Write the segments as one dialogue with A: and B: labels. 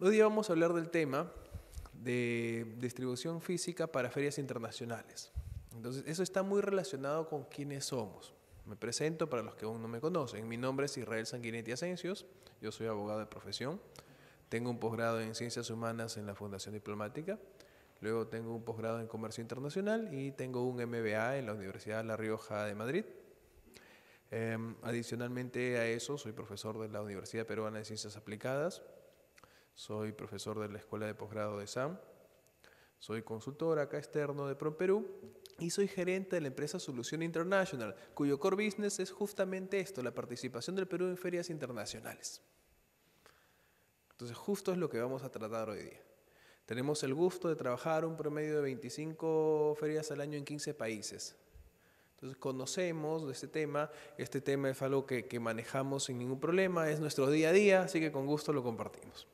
A: Hoy día vamos a hablar del tema de distribución física para ferias internacionales. Entonces, eso está muy relacionado con quiénes somos. Me presento para los que aún no me conocen. Mi nombre es Israel Sanguinetti Asencios, yo soy abogado de profesión, tengo un posgrado en Ciencias Humanas en la Fundación Diplomática, luego tengo un posgrado en Comercio Internacional y tengo un MBA en la Universidad de La Rioja de Madrid. Em, adicionalmente a eso, soy profesor de la Universidad Peruana de Ciencias Aplicadas, soy profesor de la Escuela de Posgrado de SAM. Soy consultor acá externo de ProPerú y soy gerente de la empresa Solución International, cuyo core business es justamente esto, la participación del Perú en ferias internacionales. Entonces, justo es lo que vamos a tratar hoy día. Tenemos el gusto de trabajar un promedio de 25 ferias al año en 15 países. Entonces conocemos de este tema, este tema es algo que, que manejamos sin ningún problema, es nuestro día a día, así que con gusto lo compartimos.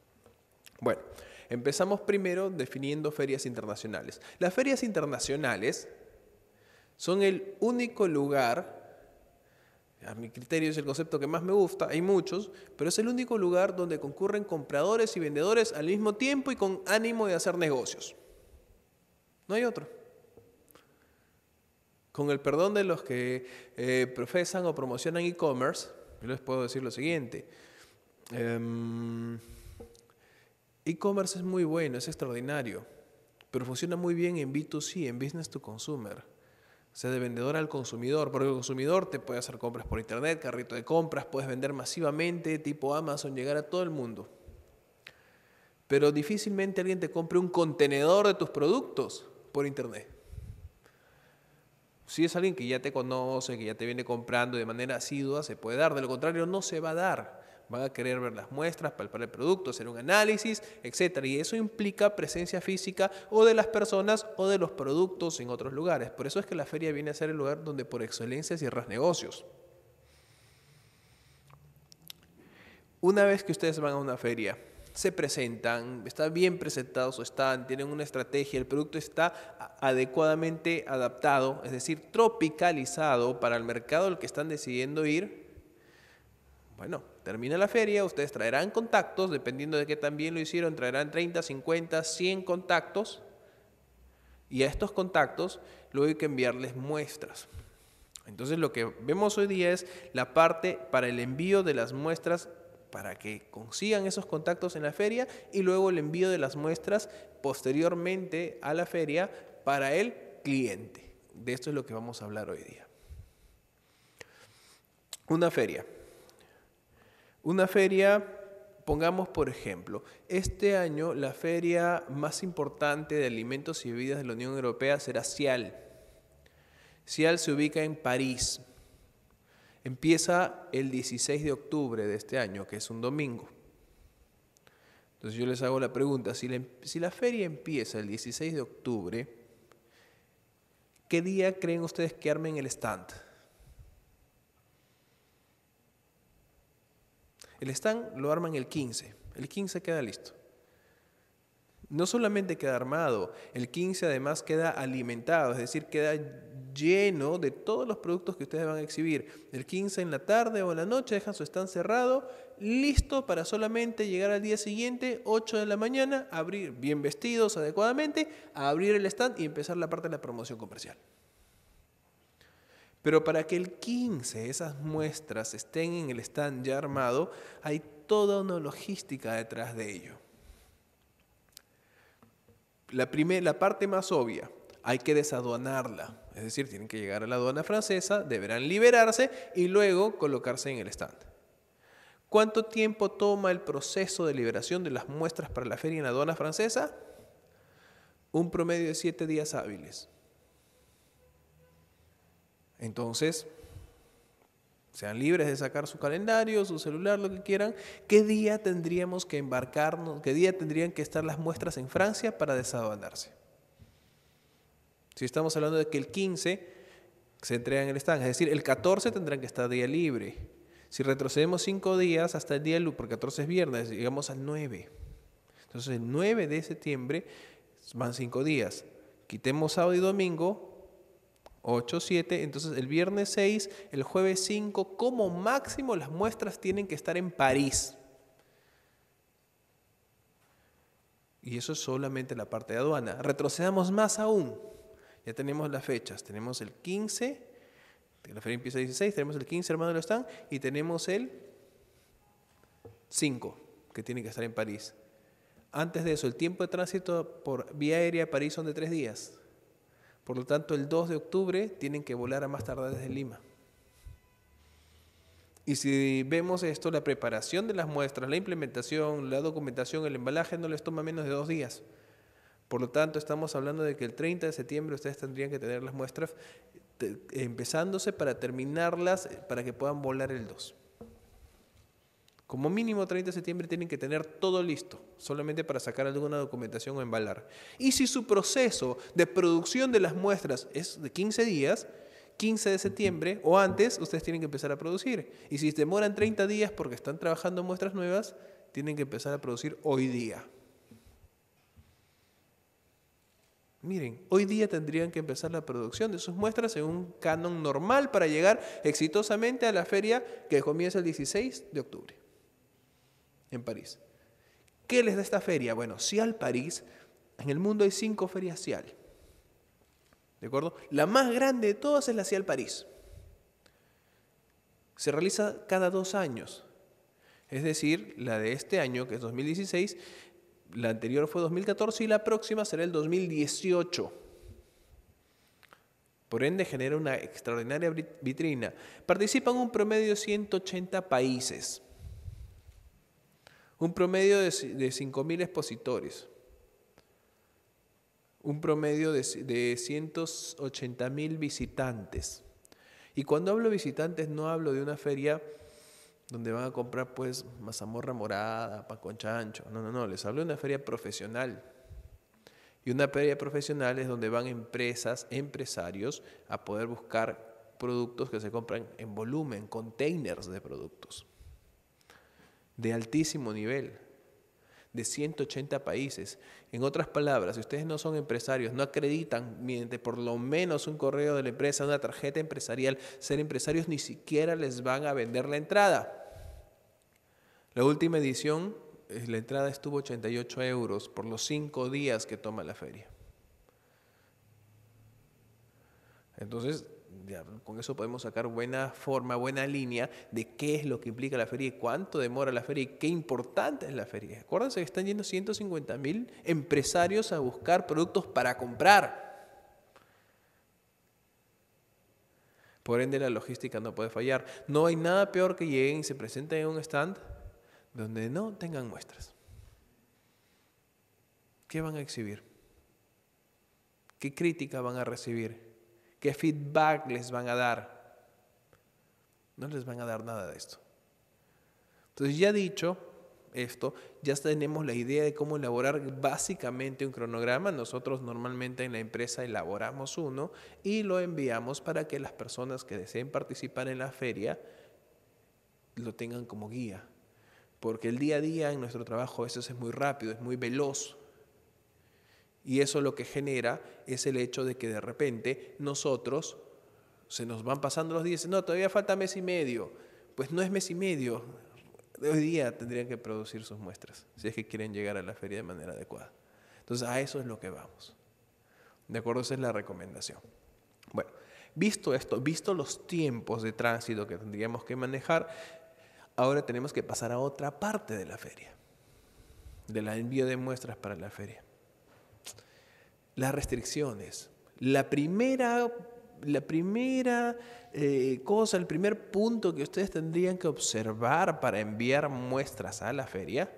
A: Bueno, empezamos primero definiendo ferias internacionales. Las ferias internacionales son el único lugar a mi criterio es el concepto que más me gusta, hay muchos, pero es el único lugar donde concurren compradores y vendedores al mismo tiempo y con ánimo de hacer negocios. No hay otro. Con el perdón de los que eh, profesan o promocionan e-commerce, les puedo decir lo siguiente. Em, e-commerce es muy bueno, es extraordinario, pero funciona muy bien en B2C, en Business to Consumer. O sea, de vendedor al consumidor, porque el consumidor te puede hacer compras por internet, carrito de compras, puedes vender masivamente, tipo Amazon, llegar a todo el mundo. Pero difícilmente alguien te compre un contenedor de tus productos por internet. Si es alguien que ya te conoce, que ya te viene comprando de manera asidua, se puede dar. De lo contrario, no se va a dar. Van a querer ver las muestras, palpar el producto, hacer un análisis, etc. Y eso implica presencia física o de las personas o de los productos en otros lugares. Por eso es que la feria viene a ser el lugar donde por excelencia cierras negocios. Una vez que ustedes van a una feria, se presentan, están bien presentados o están, tienen una estrategia, el producto está adecuadamente adaptado, es decir, tropicalizado para el mercado al que están decidiendo ir, bueno, Termina la feria, ustedes traerán contactos, dependiendo de qué también lo hicieron, traerán 30, 50, 100 contactos. Y a estos contactos luego hay que enviarles muestras. Entonces lo que vemos hoy día es la parte para el envío de las muestras para que consigan esos contactos en la feria y luego el envío de las muestras posteriormente a la feria para el cliente. De esto es lo que vamos a hablar hoy día. Una feria. Una feria, pongamos por ejemplo, este año la feria más importante de alimentos y bebidas de la Unión Europea será CIAL. CIAL se ubica en París. Empieza el 16 de octubre de este año, que es un domingo. Entonces yo les hago la pregunta, si la, em, si la feria empieza el 16 de octubre, ¿qué día creen ustedes que armen el stand? El stand lo arman el 15, el 15 queda listo. No solamente queda armado, el 15 además queda alimentado, es decir, queda lleno de todos los productos que ustedes van a exhibir. El 15 en la tarde o en la noche dejan su stand cerrado, listo para solamente llegar al día siguiente, 8 de la mañana, abrir bien vestidos adecuadamente, abrir el stand y empezar la parte de la promoción comercial. Pero para que el 15 esas muestras estén en el stand ya armado, hay toda una logística detrás de ello. La, parte más obvia, hay que desaduanarla. Es decir, tienen que llegar a la aduana francesa, deberán liberarse y luego colocarse en el stand. ¿Cuánto tiempo toma el proceso de liberación de las muestras para la feria en la aduana francesa? Un promedio de siete días hábiles. Entonces, sean libres de sacar su calendario, su celular, lo que quieran. ¿Qué día tendríamos que embarcarnos? ¿Qué día tendrían que estar las muestras en Francia para desabandarse? Si estamos hablando de que el 15 se entregan en el stand, es decir, el 14 tendrán que estar día libre. Si retrocedemos cinco días hasta el día porque 14 es viernes, llegamos al 9. Entonces, el 9 de septiembre van cinco días. Quitemos sábado y domingo, 8, 7, entonces el viernes 6, el jueves 5, como máximo las muestras tienen que estar en París. Y eso es solamente la parte de aduana. Retrocedamos más aún. Ya tenemos las fechas. Tenemos el 15, la feria empieza el 16, tenemos el 15, hermano, lo están, y tenemos el 5, que tiene que estar en París. Antes de eso, el tiempo de tránsito por vía aérea a París son de tres días. Por lo tanto, el 2 de octubre tienen que volar a más tardar desde Lima. Y si vemos esto, la preparación de las muestras, la implementación, la documentación, el embalaje no les toma menos de dos días. Por lo tanto, estamos hablando de que el 30 de septiembre ustedes tendrían que tener las muestras empezándose para terminarlas, para que puedan volar el 2. Como mínimo 30 de septiembre tienen que tener todo listo, solamente para sacar alguna documentación o embalar. Y si su proceso de producción de las muestras es de 15 días, 15 de septiembre o antes, ustedes tienen que empezar a producir. Y si demoran 30 días porque están trabajando muestras nuevas, tienen que empezar a producir hoy día. Miren, hoy día tendrían que empezar la producción de sus muestras en un canon normal para llegar exitosamente a la feria que comienza el 16 de octubre en París. ¿Qué les da esta feria? Bueno, Cial París, en el mundo hay cinco ferias Cial. ¿De acuerdo? La más grande de todas es la Cial París. Se realiza cada dos años. Es decir, la de este año, que es 2016, la anterior fue 2014 y la próxima será el 2018. Por ende, genera una extraordinaria vitrina. Participan un promedio de 180 países un promedio de, de 5.000 expositores, un promedio de, de 180.000 visitantes. Y cuando hablo visitantes no hablo de una feria donde van a comprar pues mazamorra morada, pan con chancho. No, no, no, les hablo de una feria profesional. Y una feria profesional es donde van empresas, empresarios, a poder buscar productos que se compran en volumen, containers de productos de altísimo nivel, de 180 países. En otras palabras, si ustedes no son empresarios, no acreditan mediante por lo menos un correo de la empresa, una tarjeta empresarial, ser empresarios ni siquiera les van a vender la entrada. La última edición, eh, la entrada estuvo 88 euros por los cinco días que toma la feria. Entonces, con eso podemos sacar buena forma, buena línea de qué es lo que implica la feria y cuánto demora la feria y qué importante es la feria. Acuérdense que están yendo 150 mil empresarios a buscar productos para comprar. Por ende, la logística no puede fallar. No hay nada peor que lleguen y se presenten en un stand donde no tengan muestras. ¿Qué van a exhibir? ¿Qué crítica van a recibir? ¿Qué feedback les van a dar? No les van a dar nada de esto. Entonces, ya dicho esto, ya tenemos la idea de cómo elaborar básicamente un cronograma. Nosotros normalmente en la empresa elaboramos uno y lo enviamos para que las personas que deseen participar en la feria lo tengan como guía. Porque el día a día en nuestro trabajo eso es muy rápido, es muy veloz. Y eso lo que genera es el hecho de que de repente nosotros se nos van pasando los días, no, todavía falta mes y medio. Pues no es mes y medio, de hoy día tendrían que producir sus muestras, si es que quieren llegar a la feria de manera adecuada. Entonces, a eso es lo que vamos. ¿De acuerdo? Esa es la recomendación. Bueno, visto esto, visto los tiempos de tránsito que tendríamos que manejar, ahora tenemos que pasar a otra parte de la feria, del envío de muestras para la feria las restricciones. La primera, la primera eh, cosa, el primer punto que ustedes tendrían que observar para enviar muestras a la feria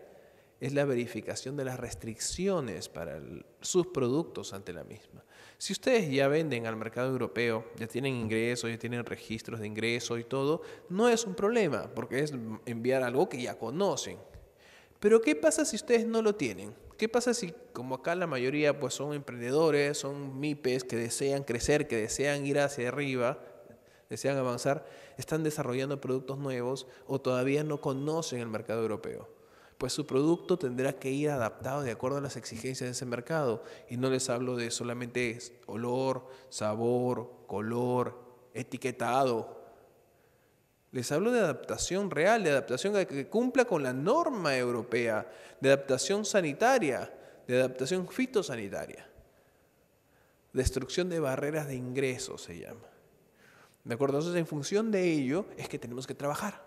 A: es la verificación de las restricciones para sus productos ante la misma. Si ustedes ya venden al mercado europeo, ya tienen ingresos, ya tienen registros de ingresos y todo, no es un problema, porque es enviar algo que ya conocen. Pero ¿qué pasa si ustedes no lo tienen? ¿qué pasa si como acá la mayoría pues son emprendedores, son MIPES que desean crecer, que desean ir hacia arriba, desean avanzar, están desarrollando productos nuevos o todavía no conocen el mercado europeo? Pues su producto tendrá que ir adaptado de acuerdo a las exigencias de ese mercado. Y no les hablo de solamente olor, sabor, color, etiquetado, les hablo de adaptación real, de adaptación que cumpla con la norma europea, de adaptación sanitaria, de adaptación fitosanitaria. Destrucción de barreras de ingreso se llama. ¿De acuerdo? Entonces, en función de ello es que tenemos que trabajar.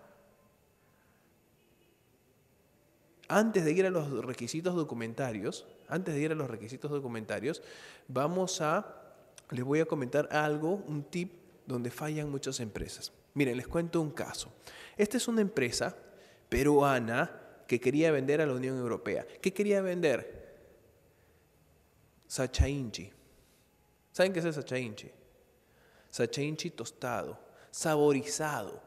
A: Antes de ir a los requisitos documentarios, antes de ir a los requisitos documentarios, vamos a, les voy a comentar algo, un tip donde fallan muchas empresas. Miren, les cuento un caso. Esta es una empresa peruana que quería vender a la Unión Europea. ¿Qué quería vender? Sacha Inchi. ¿Saben qué es el Sacha Inchi tostado, saborizado.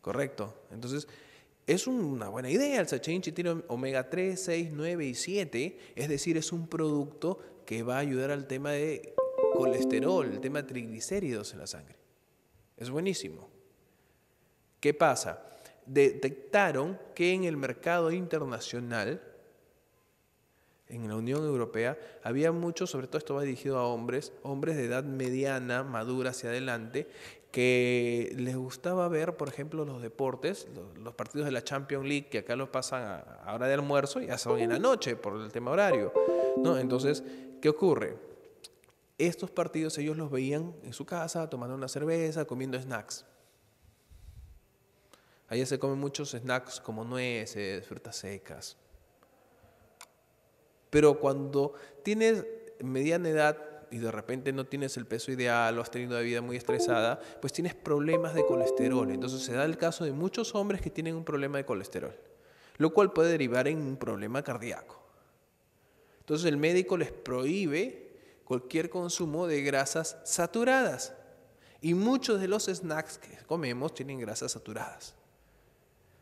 A: ¿Correcto? Entonces, es una buena idea. El Sacha Inchi. tiene omega 3, 6, 9 y 7. Es decir, es un producto que va a ayudar al tema de colesterol, el tema de triglicéridos en la sangre. Es buenísimo. ¿Qué pasa? Detectaron que en el mercado internacional, en la Unión Europea, había muchos, sobre todo esto va dirigido a hombres, hombres de edad mediana, madura hacia adelante, que les gustaba ver, por ejemplo, los deportes, los, partidos de la Champions League, que acá los pasan a, hora de almuerzo y hoy en la noche por el tema horario. ¿no? Entonces, ¿qué ocurre? estos partidos ellos los veían en su casa, tomando una cerveza, comiendo snacks. Allá se comen muchos snacks como nueces, frutas secas. Pero cuando tienes mediana edad y de repente no tienes el peso ideal o has tenido una vida muy estresada, pues tienes problemas de colesterol. Entonces se da el caso de muchos hombres que tienen un problema de colesterol, lo cual puede derivar en un problema cardíaco. Entonces el médico les prohíbe cualquier consumo de grasas saturadas. Y muchos de los snacks que comemos tienen grasas saturadas.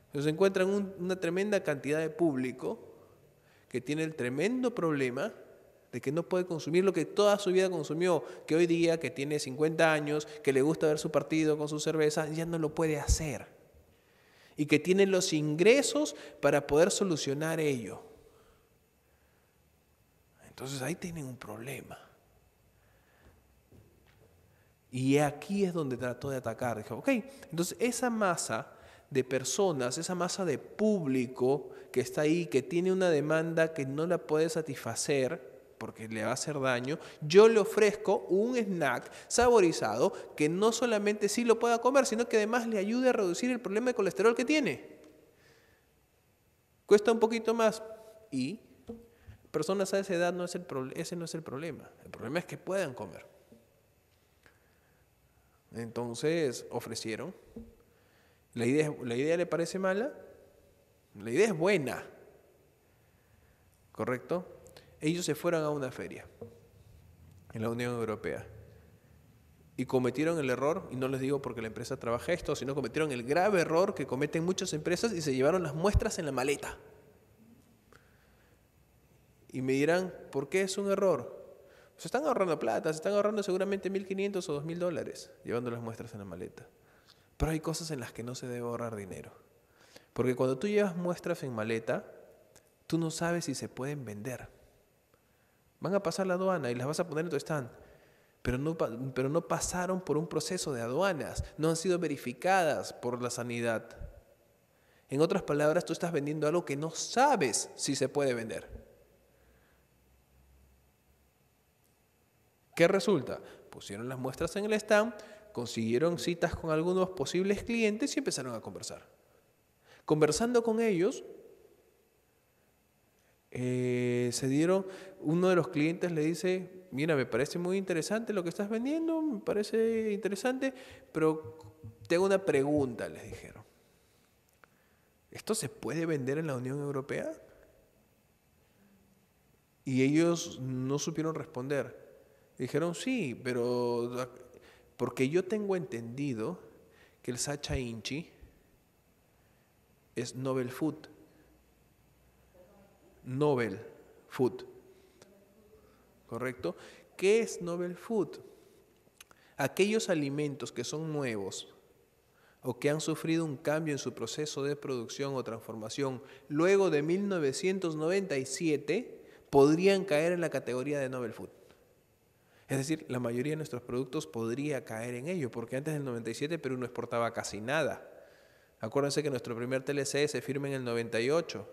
A: Entonces encuentran una tremenda cantidad de público que tiene el tremendo problema de que no puede consumir lo que toda su vida consumió, que hoy día, que tiene 50 años, que le gusta ver su partido con su cerveza, ya no lo puede hacer. Y que tiene los ingresos para poder solucionar ello. Entonces ahí tienen un problema. Y aquí es donde trató de atacar. Dijo, ok, entonces esa masa de personas, esa masa de público que está ahí, que tiene una demanda que no la puede satisfacer porque le va a hacer daño, yo le ofrezco un snack saborizado que no solamente sí lo pueda comer, sino que además le ayude a reducir el problema de colesterol que tiene. Cuesta un poquito más y personas a esa edad no es el ese no es el problema. El problema es que puedan comer. Entonces ofrecieron. La idea, ¿La idea le parece mala? La idea es buena. ¿Correcto? Ellos se fueron a una feria en la Unión Europea y cometieron el error, y no les digo porque la empresa trabaja esto, sino cometieron el grave error que cometen muchas empresas y se llevaron las muestras en la maleta. Y me dirán, ¿por qué es un error? Se están ahorrando plata, se están ahorrando seguramente 1.500 o 2.000 dólares llevando las muestras en la maleta. Pero hay cosas en las que no se debe ahorrar dinero. Porque cuando tú llevas muestras en maleta, tú no sabes si se pueden vender. Van a pasar la aduana y las vas a poner en tu stand. Pero no, pero no pasaron por un proceso de aduanas, no han sido verificadas por la sanidad. En otras palabras, tú estás vendiendo algo que no sabes si se puede vender. ¿Qué resulta? Pusieron las muestras en el stand, consiguieron citas con algunos posibles clientes y empezaron a conversar. Conversando con ellos, eh, se dieron, uno de los clientes le dice, mira, me parece muy interesante lo que estás vendiendo, me parece interesante, pero tengo una pregunta, les dijeron. ¿Esto se puede vender en la Unión Europea? Y ellos no supieron responder. Dijeron, sí, pero porque yo tengo entendido que el Sacha Inchi es Nobel Food. Nobel Food. ¿Correcto? ¿Qué es Nobel Food? Aquellos alimentos que son nuevos o que han sufrido un cambio en su proceso de producción o transformación luego de 1997 podrían caer en la categoría de Nobel Food. Es decir, la mayoría de nuestros productos podría caer en ello, porque antes del 97 Perú no exportaba casi nada. Acuérdense que nuestro primer TLC se firma en el 98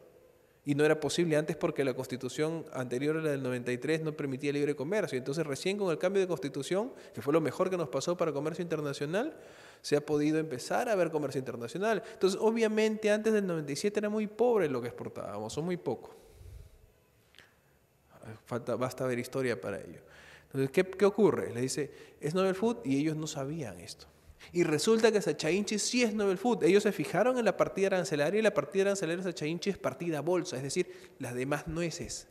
A: y no era posible antes porque la constitución anterior a la del 93 no permitía libre comercio. Entonces recién con el cambio de constitución, que fue lo mejor que nos pasó para comercio internacional, se ha podido empezar a ver comercio internacional. Entonces obviamente antes del 97 era muy pobre lo que exportábamos, son muy poco. Falta, basta ver historia para ello. Entonces, ¿qué, ocurre? Le dice, es Novel Food y ellos no sabían esto. Y resulta que Sachainchi sí es Novel Food. Ellos se fijaron en la partida arancelaria y la partida arancelaria de Sachainchi es partida bolsa, es decir, las demás nueces.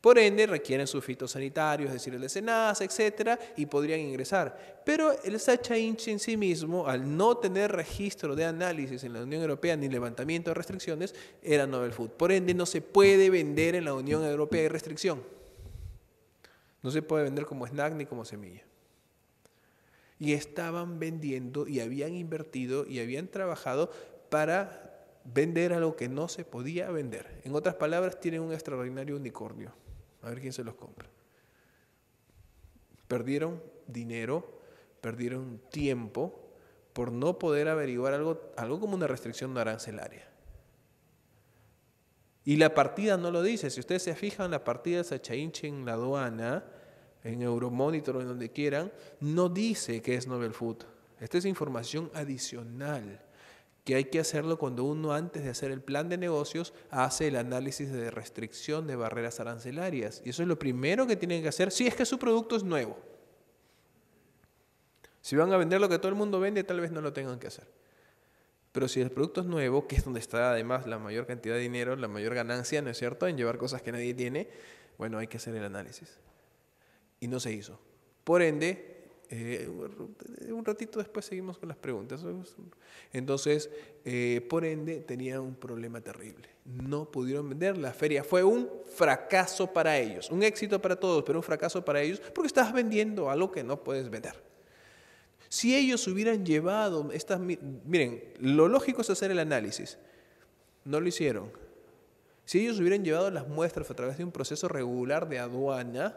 A: Por ende, requieren sus fitosanitarios, es decir, el de Senasa, etcétera, y podrían ingresar. Pero el Sacha Inchi en sí mismo, al no tener registro de análisis en la Unión Europea ni levantamiento de restricciones, era Novel Food. Por ende, no se puede vender en la Unión Europea de restricción. No se puede vender como snack ni como semilla. Y estaban vendiendo y habían invertido y habían trabajado para vender algo que no se podía vender. En otras palabras, tienen un extraordinario unicornio. A ver quién se los compra. Perdieron dinero, perdieron tiempo por no poder averiguar algo, algo como una restricción arancelaria. Y la partida no lo dice. Si ustedes se fijan, la partida de Sachainche en la aduana, en Euromonitor o en donde quieran, no dice que es Nobel Food. Esta es información adicional que hay que hacerlo cuando uno antes de hacer el plan de negocios hace el análisis de restricción de barreras arancelarias. Y eso es lo primero que tienen que hacer si es que su producto es nuevo. Si van a vender lo que todo el mundo vende, tal vez no lo tengan que hacer. Pero si el producto es nuevo, que es donde está además la mayor cantidad de dinero, la mayor ganancia, ¿no es cierto?, en llevar cosas que nadie tiene, bueno, hay que hacer el análisis. Y no se hizo. Por ende, eh, un ratito después seguimos con las preguntas. Entonces, eh, por ende, tenía un problema terrible. No pudieron vender. La feria fue un fracaso para ellos. Un éxito para todos, pero un fracaso para ellos porque estás vendiendo algo que no puedes vender. Si ellos hubieran llevado estas... Miren, lo lógico es hacer el análisis. No lo hicieron. Si ellos hubieran llevado las muestras a través de un proceso regular de aduana,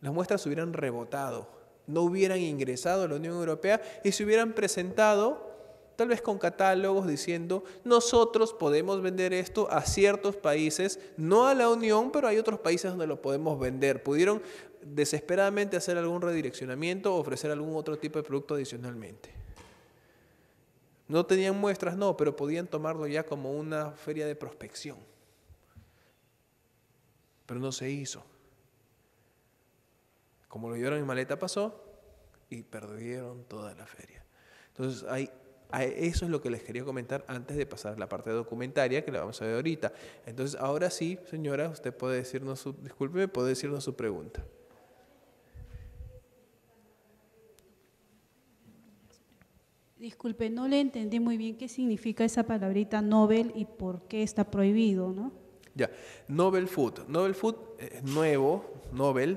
A: las muestras hubieran rebotado, no hubieran ingresado a la Unión Europea y se hubieran presentado tal vez con catálogos diciendo, nosotros podemos vender esto a ciertos países, no a la Unión, pero hay otros países donde lo podemos vender. Pudieron desesperadamente hacer algún redireccionamiento o ofrecer algún otro tipo de producto adicionalmente. No tenían muestras, no, pero podían tomarlo ya como una feria de prospección. Pero no se hizo. Como lo llevaron en maleta pasó y perdieron toda la feria. Entonces hay eso es lo que les quería comentar antes de pasar a la parte documentaria que la vamos a ver ahorita. Entonces, ahora sí, señora, usted puede decirnos su, puede decirnos su pregunta.
B: Disculpe, no le entendí muy bien qué significa esa palabrita Nobel y por qué está prohibido, ¿no?
A: Ya, Nobel Food. Nobel Food es eh, nuevo, Nobel,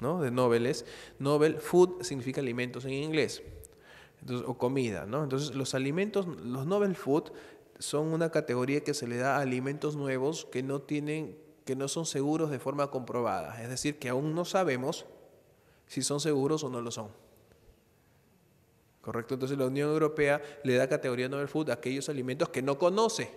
A: ¿no? De Nobeles. Nobel Food significa alimentos en inglés o comida, ¿no? Entonces, los alimentos, los novel food son una categoría que se le da a alimentos nuevos que no tienen que no son seguros de forma comprobada, es decir, que aún no sabemos si son seguros o no lo son. ¿Correcto? Entonces la Unión Europea le da categoría Novel Food a aquellos alimentos que no conoce,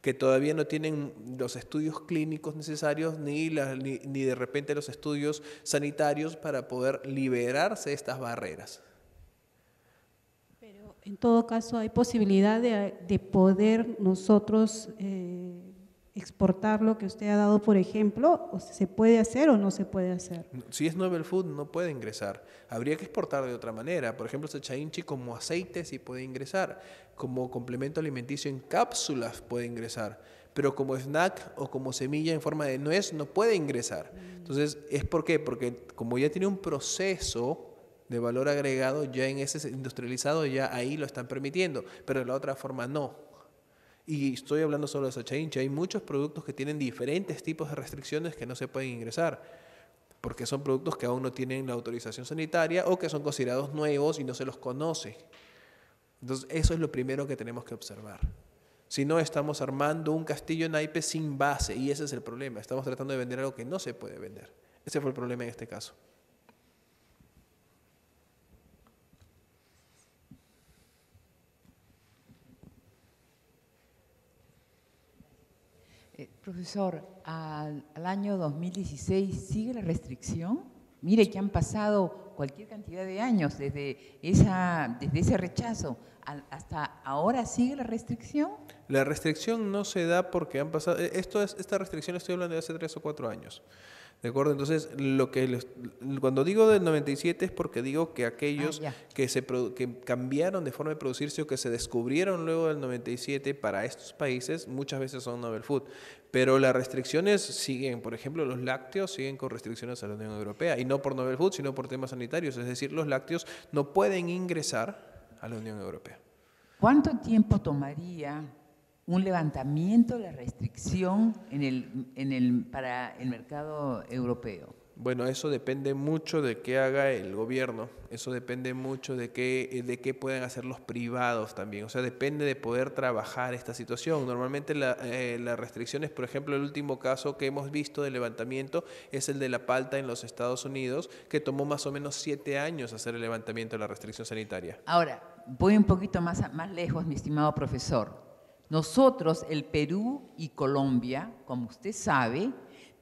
A: que todavía no tienen los estudios clínicos necesarios ni, ni, ni de repente los estudios sanitarios para poder liberarse de estas barreras
B: en todo caso hay posibilidad de, poder nosotros eh, exportar lo que usted ha dado, por ejemplo, o se puede hacer o no se puede hacer.
A: Si es Novel Food no puede ingresar, habría que exportar de otra manera, por ejemplo, Sachainchi como aceite sí puede ingresar, como complemento alimenticio en cápsulas puede ingresar, pero como snack o como semilla en forma de nuez no puede ingresar. Mm. Entonces, ¿es por qué? Porque como ya tiene un proceso de valor agregado ya en ese industrializado, ya ahí lo están permitiendo, pero de la otra forma no. Y estoy hablando solo de change. hay muchos productos que tienen diferentes tipos de restricciones que no se pueden ingresar porque son productos que aún no tienen la autorización sanitaria o que son considerados nuevos y no se los conoce. Entonces, eso es lo primero que tenemos que observar. Si no, estamos armando un castillo en naipe sin base y ese es el problema. Estamos tratando de vender algo que no se puede vender. Ese fue el problema en este caso.
B: Eh, profesor, al, año 2016 sigue la restricción. Mire que han pasado cualquier cantidad de años desde, desde ese rechazo hasta ahora sigue la restricción.
A: La restricción no se da porque han pasado. E, esto esta restricción estoy hablando de hace tres o cuatro años. ¿De acuerdo? Entonces, lo que cuando digo del 97 es porque digo que aquellos ah, que, se, que cambiaron de forma de producirse o que se descubrieron luego del 97 para estos países, muchas veces son novel food. Pero las restricciones siguen, por ejemplo, los lácteos siguen con restricciones a la Unión Europea, y no por novel food, sino por temas sanitarios. Es decir, los lácteos no pueden ingresar a la Unión Europea.
B: ¿Cuánto tiempo tomaría un levantamiento de la restricción en el, en el, para el mercado
A: europeo? Bueno, eso depende mucho de qué haga el gobierno, eso depende mucho de qué, de qué puedan hacer los privados también, o sea, depende de poder trabajar esta situación. Normalmente eh, las restricciones, por ejemplo, el último caso que hemos visto de levantamiento es el de la palta en los Estados Unidos, que tomó más o menos siete años hacer el levantamiento de la restricción sanitaria.
B: Ahora, voy un poquito más, más lejos, mi estimado profesor. Nosotros, el Perú y Colombia, como usted sabe,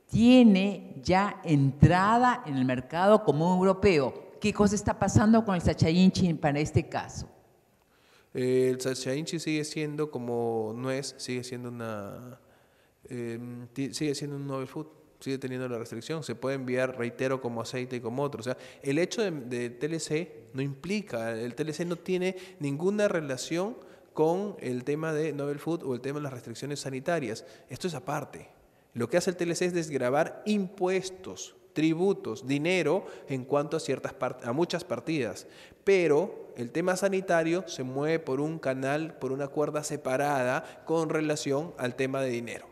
B: tiene ya entrada en el mercado común europeo. ¿Qué cosa está pasando con el Inchi para este caso?
A: Eh, el Inchi sigue siendo como nuez, sigue siendo una em, sigue siendo un novel food, sigue teniendo la restricción, se puede enviar, reitero, como aceite y como otro. O sea, el hecho de, de TLC no implica, el TLC no tiene ninguna relación con el tema de Novel Food o el tema de las restricciones sanitarias. Esto es aparte. Lo que hace el TLC es desgravar impuestos, tributos, dinero en cuanto a, ciertas a muchas partidas. Pero el tema sanitario se mueve por un canal, por una cuerda separada con relación al tema de dinero.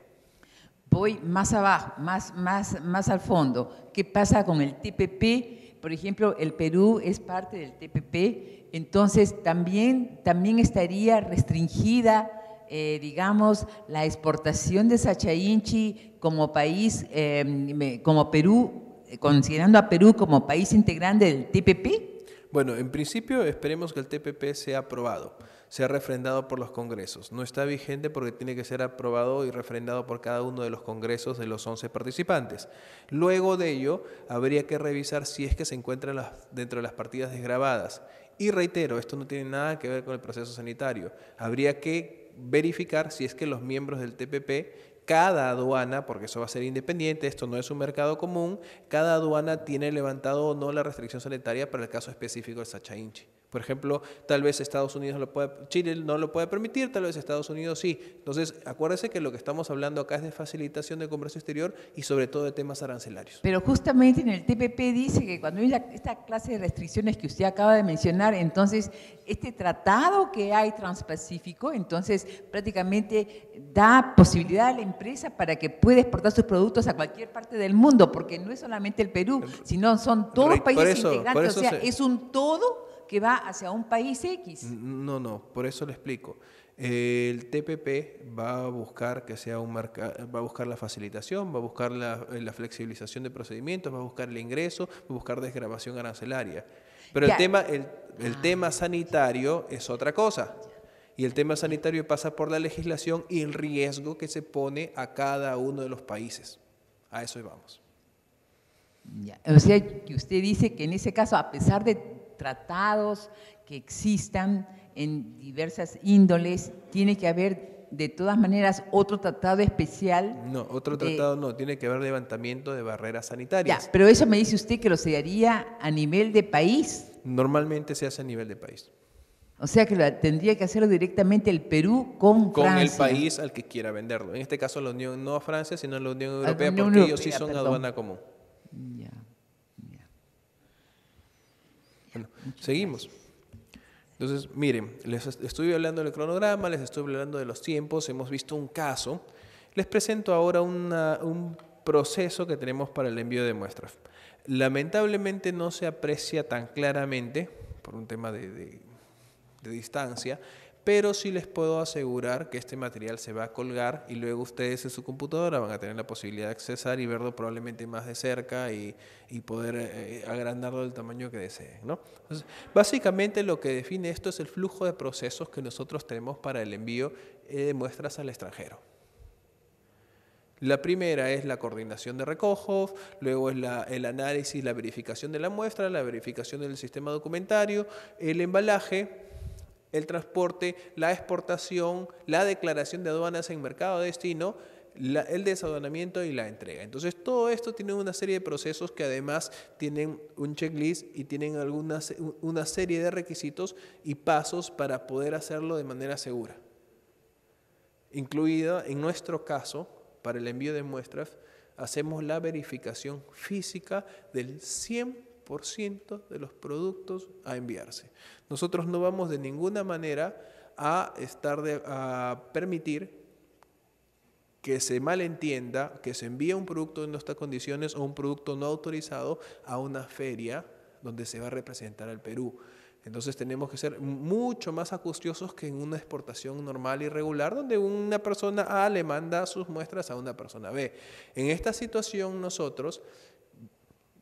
B: Voy más abajo, más, más, más al fondo. ¿Qué pasa con el TPP? por ejemplo, el Perú es parte del TPP, entonces también, también estaría restringida, eh, digamos, la exportación de Sachainchi como país, eh, como Perú, eh, considerando a Perú como país integrante del TPP.
A: Bueno, en principio esperemos que el TPP sea aprobado, sea refrendado por los congresos. No está vigente porque tiene que ser aprobado y refrendado por cada uno de los congresos de los 11 participantes. Luego de ello, habría que revisar si es que se encuentran dentro de las partidas desgrabadas. Y reitero, esto no tiene nada que ver con el proceso sanitario. Habría que verificar si es que los miembros del TPP cada aduana, porque eso va a ser independiente, esto no es un mercado común, cada aduana tiene levantado o no la restricción sanitaria para el caso específico del Inchi. Por ejemplo, tal vez Estados Unidos lo puede, Chile no lo puede permitir, tal vez Estados Unidos sí. Entonces, acuérdese que lo que estamos hablando acá es de facilitación de comercio exterior y sobre todo de temas arancelarios.
B: Pero justamente en el TPP dice que cuando hay esta clase de restricciones que usted acaba de mencionar, entonces este tratado que hay transpacífico, entonces prácticamente da posibilidad a la empresa para que pueda exportar sus productos a cualquier parte del mundo, porque no es solamente el Perú, sino son
A: todos los países integrantes, o sea, es
B: un todo que va hacia un país X.
A: No, no, por eso le explico. El TPP va a buscar que sea un marca, va a buscar la facilitación, va a buscar la, eh, flexibilización de procedimientos, va a buscar el ingreso, va a buscar desgrabación arancelaria. Pero el tema, el, ah. tema sanitario es otra cosa. Y el tema sanitario pasa por la legislación y el riesgo que se pone a cada uno de los países. A eso vamos.
B: O sea, que usted dice que en ese caso, a pesar de tratados que existan en diversas índoles, tiene que haber de todas maneras otro tratado especial.
A: No, otro tratado no, tiene que haber levantamiento de barreras sanitarias. pero eso me
B: dice usted que lo se haría a nivel de país.
A: Normalmente se hace a nivel de país.
B: O sea que tendría que hacerlo directamente el Perú con, Francia. Con el país
A: al que quiera venderlo. En este caso la Unión, no a Francia, sino a la Unión Europea, porque ellos sí son aduana común. Ya. Bueno, seguimos. Entonces, miren, les estoy hablando del cronograma, les estoy hablando de los tiempos, hemos visto un caso. Les presento ahora un proceso que tenemos para el envío de muestras. Lamentablemente no se aprecia tan claramente, por un tema de distancia, pero sí les puedo asegurar que este material se va a colgar y luego ustedes en su computadora van a tener la posibilidad de accesar y verlo probablemente más de cerca y, poder eh, agrandarlo del tamaño que deseen. básicamente lo que define esto es el flujo de procesos que nosotros tenemos para el envío eh, de muestras al extranjero. La primera es la coordinación de recojos, luego es la, el análisis, la verificación de la muestra, la verificación del sistema documentario, el embalaje, el transporte, la exportación, la declaración de aduanas en mercado de destino, el desaduanamiento y la entrega. Entonces todo esto tiene una serie de procesos que además tienen un checklist y tienen algunas una serie de requisitos y pasos para poder hacerlo de manera segura. Incluida en nuestro caso, para el envío de muestras, hacemos la verificación física del 100% ciento de los productos a enviarse. Nosotros no vamos de ninguna manera a estar de, a permitir que se malentienda, que se envíe un producto en nuestras condiciones o un producto no autorizado a una feria donde se va a representar al Perú. Entonces tenemos que ser mucho más acuciosos que en una exportación normal y regular donde una persona A le manda sus muestras a una persona B. En esta situación nosotros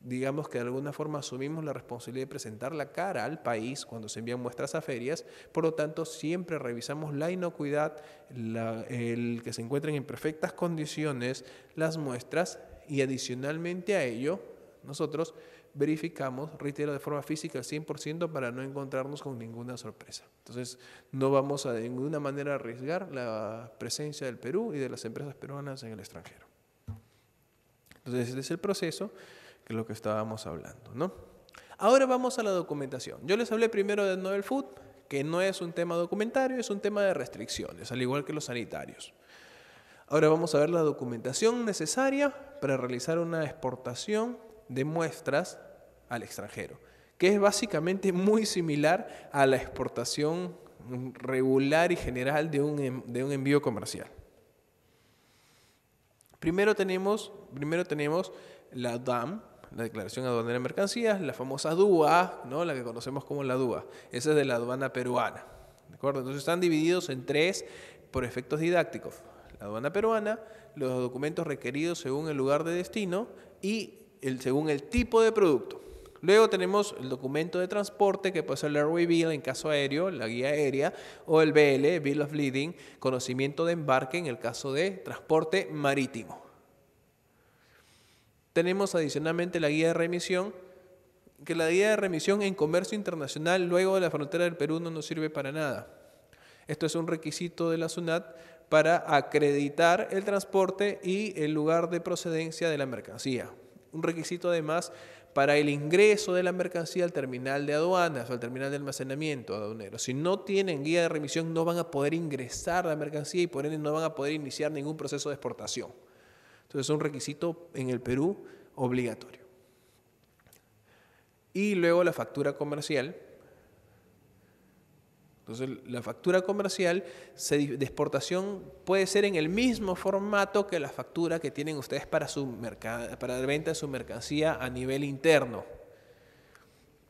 A: digamos que de alguna forma asumimos la responsabilidad de presentar la cara al país cuando se envían muestras a ferias, por lo tanto siempre revisamos la inocuidad, el que se encuentren en perfectas condiciones las muestras y adicionalmente a ello nosotros verificamos, reitero, de forma física al 100% para no encontrarnos con ninguna sorpresa. Entonces, no vamos a de ninguna manera arriesgar la presencia del Perú y de las empresas peruanas en el extranjero. Entonces, ese es el proceso que es lo que estábamos hablando, ¿no? Ahora vamos a la documentación. Yo les hablé primero de Novel Food, que no es un tema documentario, es un tema de restricciones, al igual que los sanitarios. Ahora vamos a ver la documentación necesaria para realizar una exportación de muestras al extranjero, que es básicamente muy similar a la exportación regular y general de un, envío comercial. Primero tenemos, primero tenemos la DAM, la Declaración Aduanera de Mercancías, la famosa DUA, ¿no? la que conocemos como la DUA. Esa es de la aduana peruana. ¿De acuerdo? Entonces están divididos en tres por efectos didácticos. La aduana peruana, los documentos requeridos según el lugar de destino y el, según el tipo de producto. Luego tenemos el documento de transporte que puede ser el Airway Bill en caso aéreo, la guía aérea, o el BL, Bill of Leading, conocimiento de embarque en el caso de transporte marítimo. Tenemos adicionalmente la guía de remisión, que la guía de remisión en comercio internacional luego de la frontera del Perú no nos sirve para nada. Esto es un requisito de la SUNAT para acreditar el transporte y el lugar de procedencia de la mercancía. Un requisito además para el ingreso de la mercancía al terminal de aduanas o al terminal de almacenamiento aduanero. Si no tienen guía de remisión no van a poder ingresar la mercancía y por ende no van a poder iniciar ningún proceso de exportación. Entonces es un requisito en el Perú obligatorio. Y luego la factura comercial. Entonces la factura comercial de exportación puede ser en el mismo formato que la factura que tienen ustedes para, para la venta de su mercancía a nivel interno.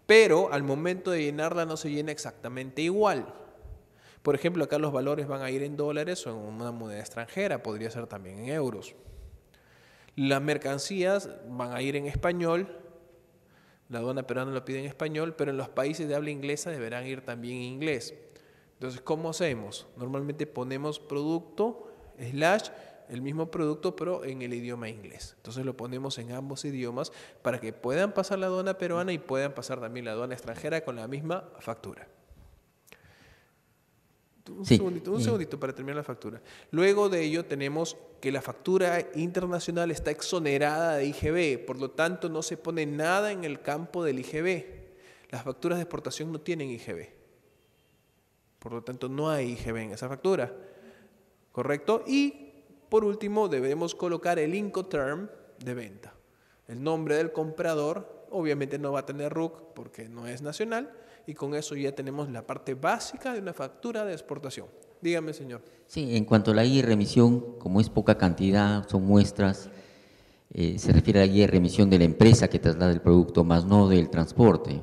A: Pero al momento de llenarla no se llena exactamente igual. Por ejemplo, acá los valores van a ir en dólares o en una moneda extranjera, podría ser también en euros. Las mercancías van a ir en español, la aduana peruana lo pide en español, pero en los países de habla inglesa deberán ir también en inglés. Entonces, ¿cómo hacemos? Normalmente ponemos producto, slash, el mismo producto, pero en el idioma inglés. Entonces lo ponemos en ambos idiomas para que puedan pasar la aduana peruana y puedan pasar también la aduana extranjera con la misma factura un segundito, un mm. segundito para terminar la factura. Luego de ello tenemos que la factura internacional está exonerada de IGB, por lo tanto no se pone nada en el campo del IGB. Las facturas de exportación no tienen IGB. Por lo tanto no hay IGB en esa factura. ¿Correcto? Y por último debemos colocar el Incoterm de venta. El nombre del comprador obviamente no va a tener RUC porque no es nacional y con eso ya tenemos la parte básica de una factura de exportación. Dígame, señor. Sí,
B: en cuanto a la guía de remisión, como es poca cantidad, son muestras, eh, se refiere a la guía de remisión de la empresa que traslada el producto, más no del transporte.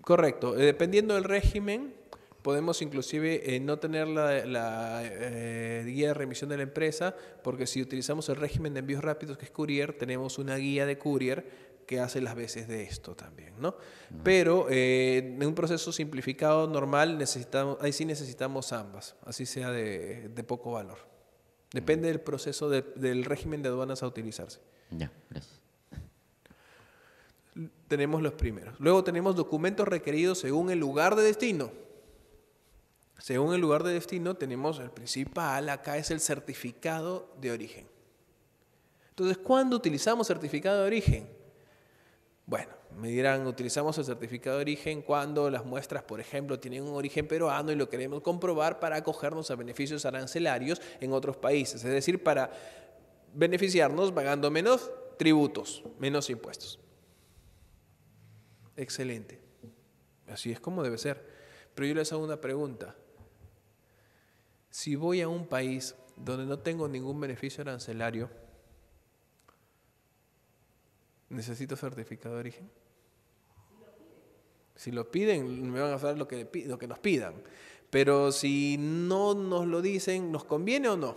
A: Correcto. Eh, dependiendo del régimen, podemos inclusive eh, no tener la, guía de remisión de la empresa, porque si utilizamos el régimen de envíos rápidos que es courier, tenemos una guía de courier que hace las veces de esto también, ¿no? Pero eh, en un proceso simplificado normal necesitamos, ahí sí necesitamos ambas, así sea de, poco valor. Depende del proceso del régimen de aduanas a utilizarse. Ya, Tenemos los primeros. Luego tenemos documentos requeridos según el lugar de destino. Según el lugar de destino tenemos el principal, acá es el certificado de origen. Entonces, ¿cuándo utilizamos certificado de origen? Bueno, me dirán, utilizamos el certificado de origen cuando las muestras, por ejemplo, tienen un origen peruano y lo queremos comprobar para acogernos a beneficios arancelarios en otros países, es decir, para beneficiarnos pagando menos tributos, menos impuestos. Excelente. Así es como debe ser. Pero yo les hago una pregunta. Si voy a un país donde no tengo ningún beneficio arancelario, necesito certificado de origen. Si lo piden, me van a hacer lo que, lo que nos pidan. Pero si no nos lo dicen, ¿nos conviene o no?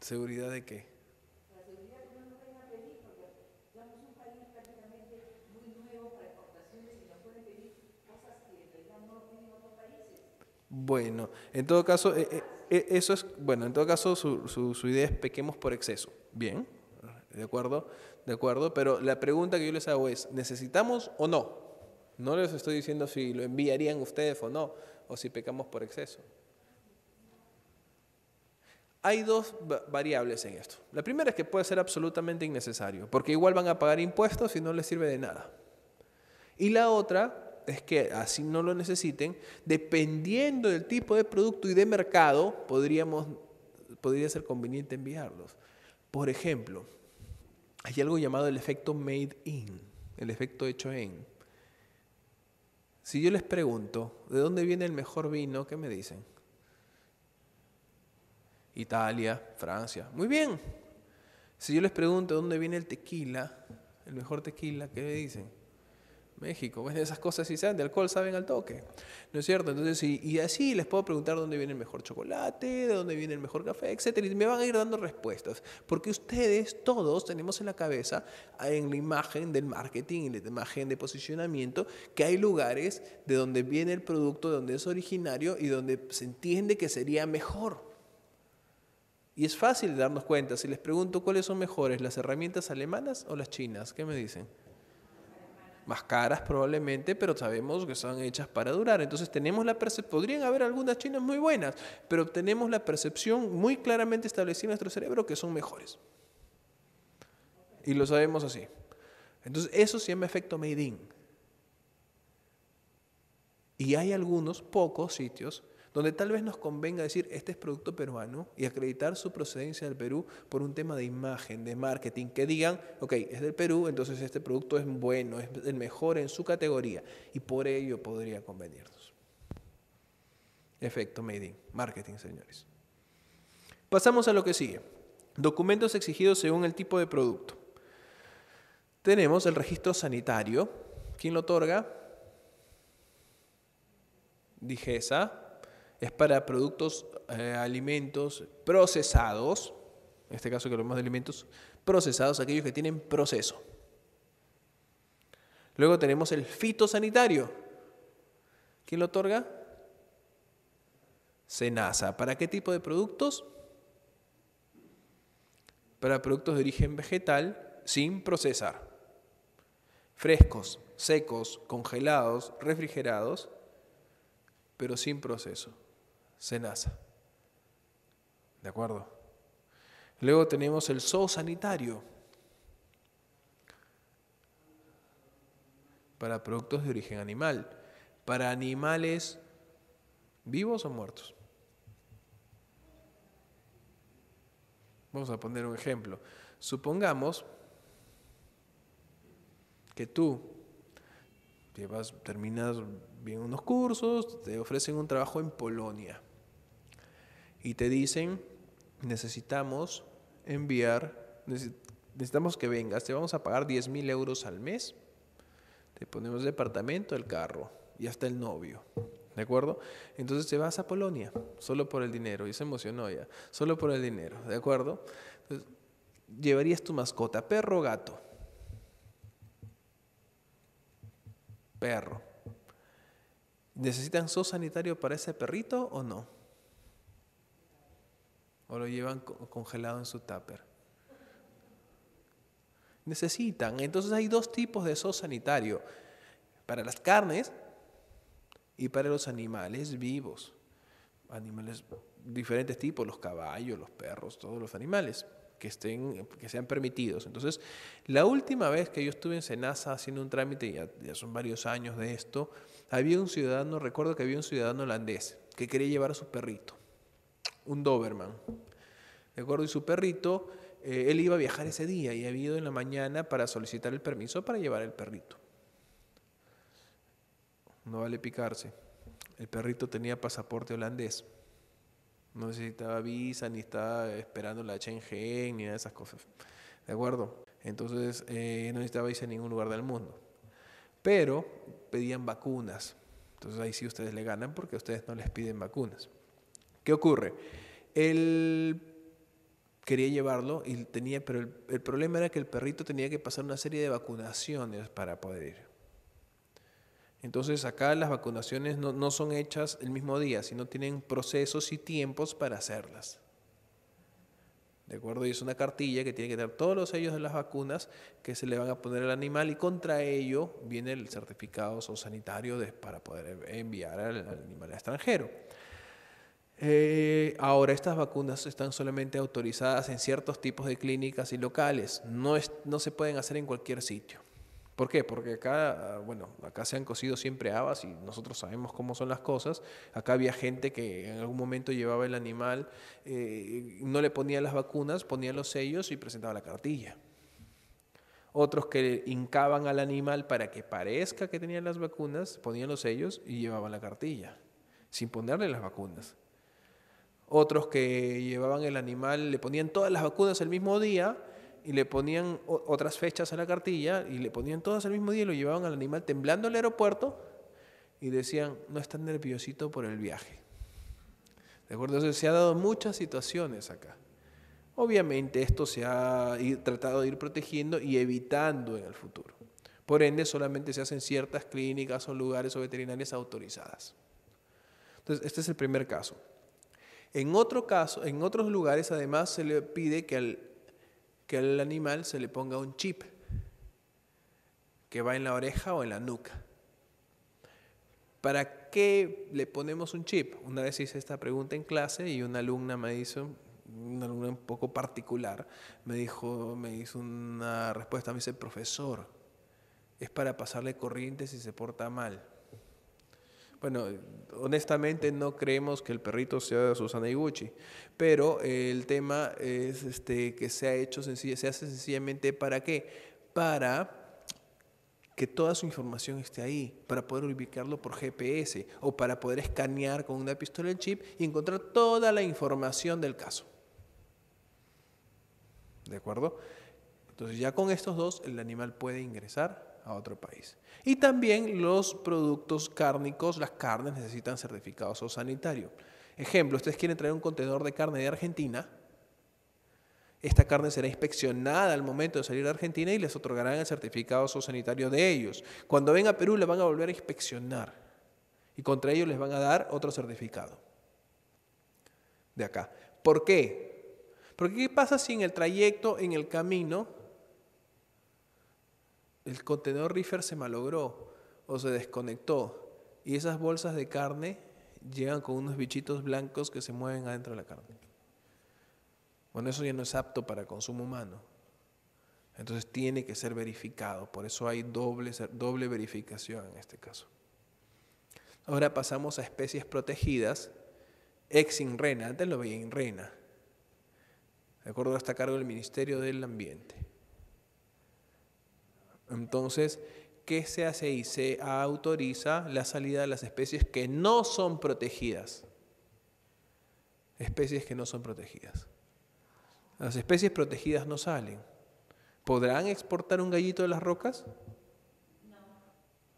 A: ¿Seguridad de qué? La seguridad que no nos vengan a pedir, porque somos un país prácticamente muy nuevo para exportaciones y nos pueden pedir cosas que en realidad no tienen otros países. Bueno, en todo caso... Eh, eh, e, eso es, bueno, en todo caso su, su, idea es pequemos por exceso. Bien, ¿de acuerdo? ¿De acuerdo? Pero la pregunta que yo les hago es, ¿necesitamos o no? No les estoy diciendo si lo enviarían ustedes o no, o si pecamos por exceso. Hay dos variables en esto. La primera es que puede ser absolutamente innecesario, porque igual van a pagar impuestos y no les sirve de nada. Y la otra es que así no lo necesiten, dependiendo del tipo de producto y de mercado, podríamos, podría ser conveniente enviarlos. Por ejemplo, hay algo llamado el efecto made in, el efecto hecho en. Si yo les pregunto, ¿de dónde viene el mejor vino? ¿Qué me dicen? Italia, Francia. Muy bien. Si yo les pregunto, ¿de dónde viene el tequila? El mejor tequila, ¿qué me dicen? México. Pues, esas cosas, si saben, de alcohol saben al toque. ¿No es cierto? Entonces, y, así les puedo preguntar dónde viene el mejor chocolate, de dónde viene el mejor café, etcétera Y me van a ir dando respuestas. Porque ustedes todos tenemos en la cabeza, ah, en la imagen del marketing, en la imagen de posicionamiento, que hay lugares de donde viene el producto, de donde es originario y donde se entiende que sería mejor. Y es fácil darnos cuenta. Si les pregunto cuáles son mejores, las herramientas alemanas o las chinas, ¿qué me dicen? más caras probablemente, pero sabemos que son hechas para durar. Entonces tenemos la percepción, podrían haber algunas chinas muy buenas, pero tenemos la percepción muy claramente establecida en nuestro cerebro que son mejores. Y lo sabemos así. Entonces eso se llama efecto Made in. Y hay algunos pocos sitios donde tal vez nos convenga decir, este es producto peruano y acreditar su procedencia del Perú por un tema de imagen, de marketing, que digan, ok, es del Perú, entonces este producto es bueno, es el mejor en su categoría y por ello podría convenirnos. Efecto Made in, marketing, señores. Pasamos a lo que sigue. Documentos exigidos según el tipo de producto. Tenemos el registro sanitario. ¿Quién lo otorga? Digesa, es para productos, eh, alimentos procesados, en este caso que hablamos de alimentos procesados, aquellos que tienen proceso. Luego tenemos el fitosanitario. ¿Quién lo otorga? Senasa. ¿Para qué tipo de productos? Para productos de origen vegetal sin procesar. Frescos, secos, congelados, refrigerados, pero sin proceso. SENASA. ¿De acuerdo? Luego tenemos el sanitario, para productos de origen animal, para animales vivos o muertos. Vamos a poner un ejemplo. Supongamos que tú llevas, terminas bien unos cursos, te ofrecen un trabajo en Polonia y te dicen, necesitamos enviar, necesitamos que vengas, te vamos a pagar 10 mil euros al mes, te ponemos el departamento, el carro y hasta el novio. ¿De acuerdo? Entonces te vas a Polonia, solo por el dinero. Y se emocionó ya, solo por el dinero. ¿De acuerdo? Entonces, ¿Llevarías tu mascota, perro o gato? Perro. ¿Necesitan sos sanitario para ese perrito o no? o lo llevan congelado en su tupper. Necesitan. Entonces hay dos tipos de sos sanitario. Para las carnes y para los animales vivos. Animales diferentes tipos, los caballos, los perros, todos los animales que, estén, que sean permitidos. Entonces, la última vez que yo estuve en Senasa haciendo un trámite, ya son varios años de esto, había un ciudadano, recuerdo que había un ciudadano holandés que quería llevar a su perrito un Doberman. De acuerdo, y su perrito, eh, él iba a viajar ese día y había ido en la mañana para solicitar el permiso para llevar el perrito. No vale picarse. El perrito tenía pasaporte holandés. No necesitaba visa, ni estaba esperando la Schengen, ni nada de esas cosas. ¿De acuerdo? Entonces, eh, no necesitaba visa en ningún lugar del mundo. Pero pedían vacunas. Entonces ahí sí ustedes le ganan porque ustedes no les piden vacunas. ¿Qué ocurre? Él quería llevarlo y tenía, pero el, problema era que el perrito tenía que pasar una serie de vacunaciones para poder ir. Entonces acá las vacunaciones no, son hechas el mismo día, sino tienen procesos y tiempos para hacerlas. ¿De acuerdo? Y es una cartilla que tiene que tener todos los sellos de las vacunas que se le van a poner al animal y contra ello viene el certificado sanitario para poder enviar al, al animal extranjero. Eh, ahora estas vacunas están solamente autorizadas en ciertos tipos de clínicas y locales, no, no se pueden hacer en cualquier sitio. ¿Por qué? Porque acá, ah, bueno, acá se han cocido siempre habas y nosotros sabemos cómo son las cosas. Acá había gente que en algún momento llevaba el animal, eh, no le ponía las vacunas, ponía los sellos y presentaba la cartilla. Otros que hincaban al animal para que parezca que tenía las vacunas, ponían los sellos y llevaban la cartilla, sin ponerle las vacunas. Otros que llevaban el animal, le ponían todas las vacunas el mismo día y le ponían otras fechas a la cartilla y le ponían todas el mismo día y lo llevaban al animal temblando al aeropuerto y decían, no está nerviosito por el viaje. ¿De acuerdo? Entonces se han dado muchas situaciones acá. Obviamente esto se ha tratado de ir protegiendo y evitando en el futuro. Por ende, solamente se hacen ciertas clínicas o lugares o veterinarias autorizadas. Entonces, este es el primer caso. En otro caso, en otros lugares además se le pide que al, animal se le ponga un chip que va en la oreja o en la nuca. ¿Para qué le ponemos un chip? Una vez hice esta pregunta en clase y una alumna me hizo, una alumna un poco particular, me me hizo una respuesta, me dice, profesor, es para pasarle corriente si se porta mal. Bueno, honestamente no creemos que el perrito sea Susana Iguchi, pero el tema es este, que se ha hecho sencilla, se hace sencillamente para qué? Para que toda su información esté ahí, para poder ubicarlo por GPS o para poder escanear con una pistola el chip y encontrar toda la información del caso. ¿De acuerdo? Entonces ya con estos dos el animal puede ingresar a otro país. Y también los productos cárnicos, las carnes necesitan certificados o sanitario. Ejemplo, ustedes quieren traer un contenedor de carne de Argentina, esta carne será inspeccionada al momento de salir de Argentina y les otorgarán el certificado sanitario de ellos. Cuando venga a Perú les van a volver a inspeccionar y contra ellos les van a dar otro certificado de acá. ¿Por qué? Porque ¿qué pasa si en el trayecto, en el camino, el contenedor reefer se malogró o se desconectó y esas bolsas de carne llegan con unos bichitos blancos que se mueven adentro de la carne. Bueno, eso ya no es apto para consumo humano. Entonces tiene que ser verificado, por eso hay doble, doble verificación en este caso. Ahora pasamos a especies protegidas, ex inrena, antes lo veía rena. de acuerdo a cargo del Ministerio del Ambiente. Entonces, ¿qué se hace y Se autoriza la salida de las especies que no son protegidas. Especies que no son protegidas. Las especies protegidas no salen. ¿Podrán exportar un gallito de las rocas? No.